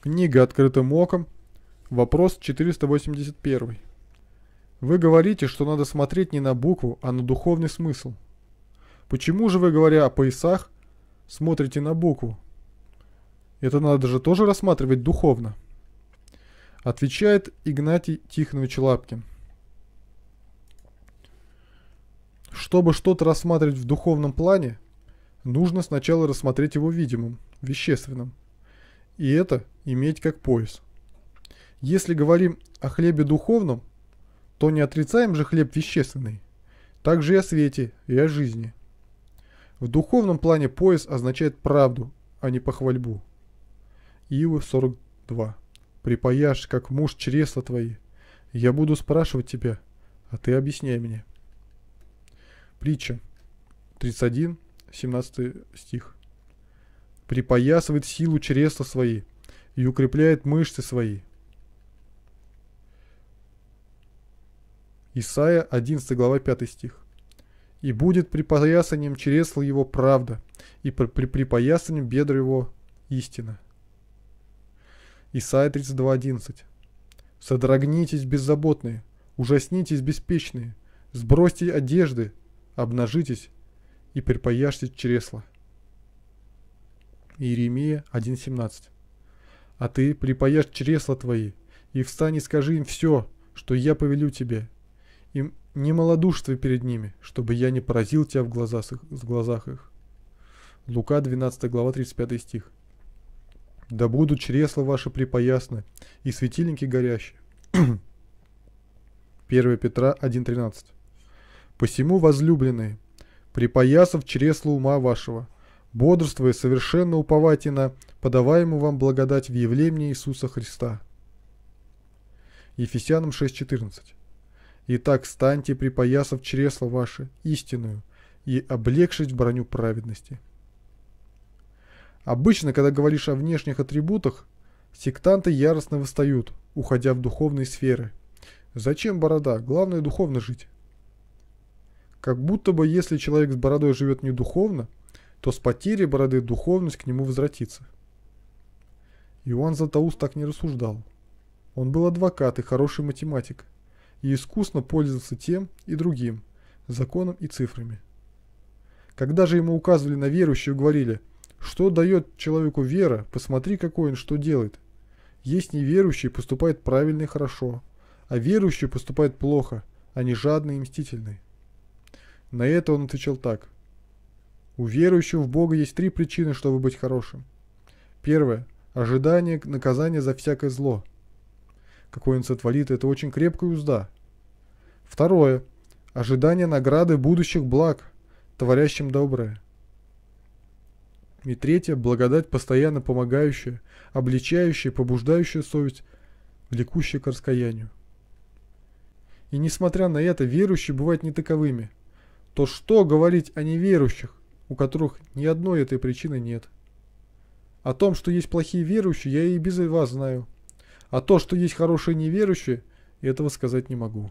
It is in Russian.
Книга «Открытым оком». Вопрос 481. Вы говорите, что надо смотреть не на букву, а на духовный смысл. Почему же вы, говоря о поясах, смотрите на букву? Это надо же тоже рассматривать духовно. Отвечает Игнатий Тихонович Лапкин. Чтобы что-то рассматривать в духовном плане, нужно сначала рассмотреть его видимым, вещественным. И это – иметь как пояс. Если говорим о хлебе духовном, то не отрицаем же хлеб вещественный, также и о свете, и о жизни. В духовном плане пояс означает правду, а не похвальбу. Иов 42. «Припаяшь, как муж, чресла твои. Я буду спрашивать тебя, а ты объясняй мне». Притча 31, 17 стих. «Припоясывает силу чресла свои, и укрепляет мышцы свои. Исайя 11 глава 5 стих. «И будет припоясанием чресла его правда, и при припоясанием бедра его истина». Исайя 32.11. «Содрогнитесь, беззаботные, ужаснитесь, беспечные, сбросьте одежды, обнажитесь и припояжьте чресла». Иеремия 1.17. А ты припаяшь чресла твои, и встань и скажи им все, что я повелю тебе. И не малодушствуй перед ними, чтобы я не поразил тебя в глазах, в глазах их. Лука 12 глава 35 стих. Да будут чресла ваши припоясны, и светильники горящие. 1 Петра 1.13. Посему, возлюбленные, припоясав чресло ума вашего – бодрствуя совершенно уповайте на подаваемую вам благодать в явлении Иисуса Христа. Ефесянам 6.14 Итак, станьте, припоясав чресла ваши, истинную, и облегшить броню праведности. Обычно, когда говоришь о внешних атрибутах, сектанты яростно восстают, уходя в духовные сферы. Зачем борода? Главное духовно жить. Как будто бы если человек с бородой живет не духовно – то с потерей бороды духовность к нему возвратится. Иоанн Златоуст так не рассуждал. Он был адвокат и хороший математик, и искусно пользовался тем и другим, законом и цифрами. Когда же ему указывали на верующего и говорили, что дает человеку вера, посмотри, какой он что делает. Есть неверующий, поступает правильно и хорошо, а верующий поступает плохо, они а жадные и мстительные. На это он отвечал так – у верующего в Бога есть три причины, чтобы быть хорошим. Первое – ожидание наказания за всякое зло. Какое он сотворит, это очень крепкая узда. Второе – ожидание награды будущих благ, творящим доброе. И третье – благодать, постоянно помогающая, обличающая, побуждающая совесть, влекущая к раскаянию. И несмотря на это, верующие бывают не таковыми. То что говорить о неверующих? у которых ни одной этой причины нет. О том, что есть плохие верующие, я и без вас знаю. А то, что есть хорошие неверующие, этого сказать не могу.